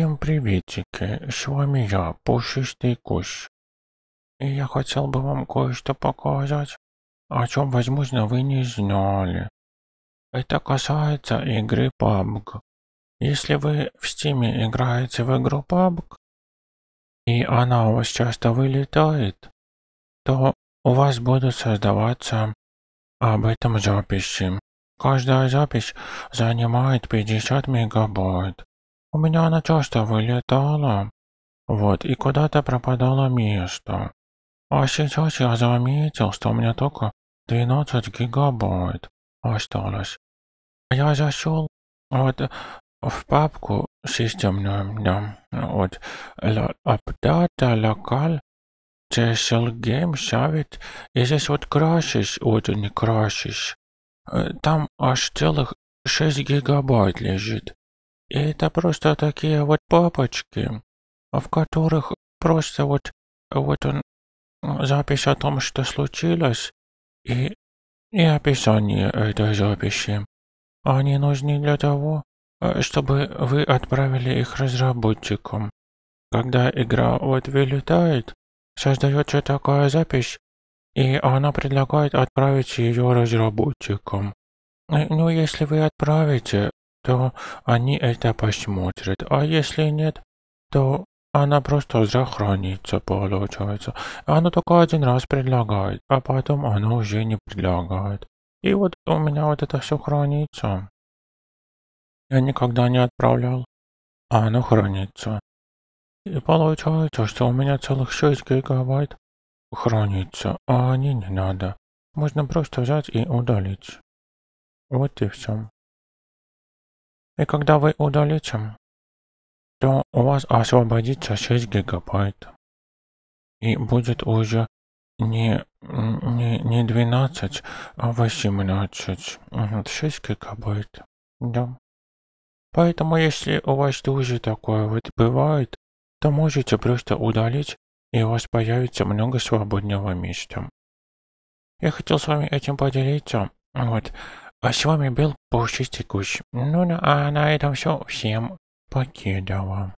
Всем приветики, с вами я, Пушистый Кусь. И я хотел бы вам кое-что показать, о чем, возможно, вы не знали. Это касается игры PUBG. Если вы в Steam играете в игру PUBG, и она у вас часто вылетает, то у вас будут создаваться об этом записи. Каждая запись занимает 50 мегабайт. У меня надежда вылетала. Вот, и куда-то пропадало место. А сейчас я заметил, что у меня только 12 гигабайт осталось. Я зашел вот в папку системную, да, вот, апдата локаль CSL Game Savit, и здесь вот красишь, вот не красишь, э, там аж целых 6 гигабайт лежит. И Это просто такие вот папочки, в которых просто вот, вот он, запись о том, что случилось, и, и описание этой записи. Они нужны для того, э, чтобы вы отправили их разработчикам. Когда игра вот вылетает, создается такая запись, и она предлагает отправить ее разработчикам. Э, ну, если вы отправите, то они это посмотрят, а если нет, то она просто захоронится, получается. Она только один раз предлагает, а потом она уже не предлагает. И вот у меня вот это все хранится. Я никогда не отправлял, а оно хранится. И получается, что у меня целых 6 гигабайт хранится, а они не надо. Можно просто взять и удалить. Вот и все. И когда вы удалите, то у вас освободится 6 гигабайт. И будет уже не, не, не 12, а 18. 6 гигабайт. Да. Поэтому, если у вас тоже такое вот бывает, то можете просто удалить, и у вас появится много свободного места. Я хотел с вами этим поделиться. Вот. А с вами был пусть и Ну а на этом все. Всем покедова.